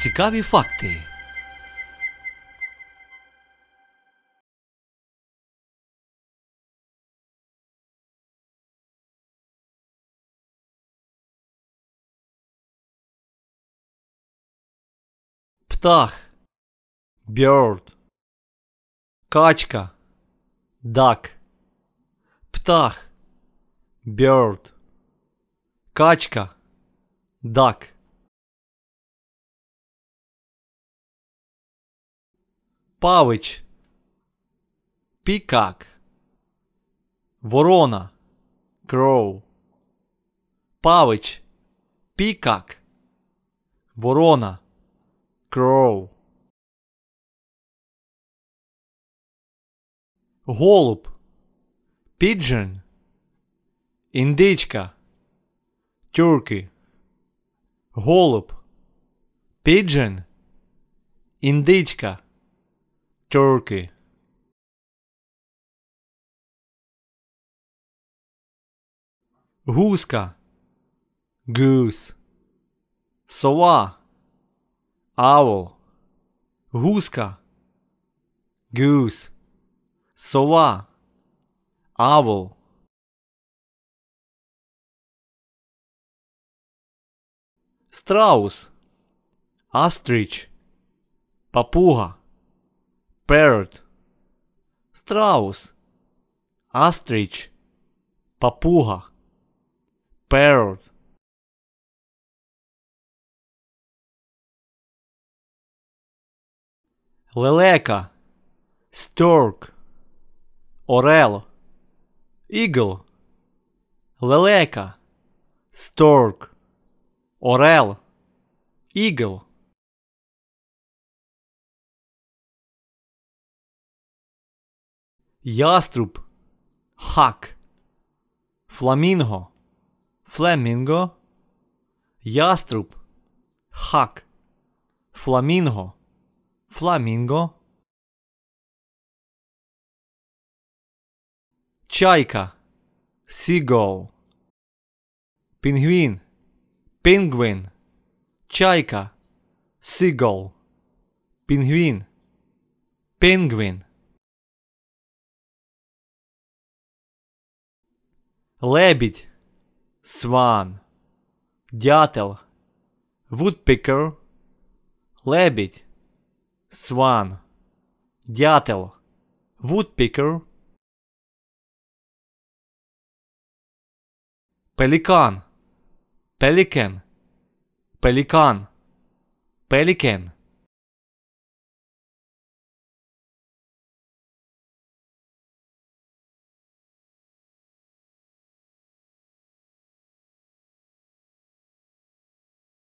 Цікаві факти. Птах. Bird. Качка. Duck. Птах. Bird. Качка. Duck. Павич, Пікак, Ворона, Кроу. Павич, Пікак, Ворона, Кроу. Голуб, Піджен, Індичка, Тюрки, Голуб, Піджен, Індичка. turkey Huska Goose Sova Owl Huska Goose Sova Owl Strauss Ostrich Папуга Parrot, страус, Астрич, папуга, Parrot. Лелека, Stork, Орел, Eagle, Лелека, Stork, Орел, Eagle. яструб, хак, фламінго, флемінго, яструб, хак, фламінго, фламінго. Чайка, seagull, Пінгвін, пінгвін, чайка, seagull, Пінгвін, пінгвін. лебідь, сван, дятел, woodpecker, лебідь, сван, дятел, woodpecker, пелікан, пелікен, пелікан, пелікен.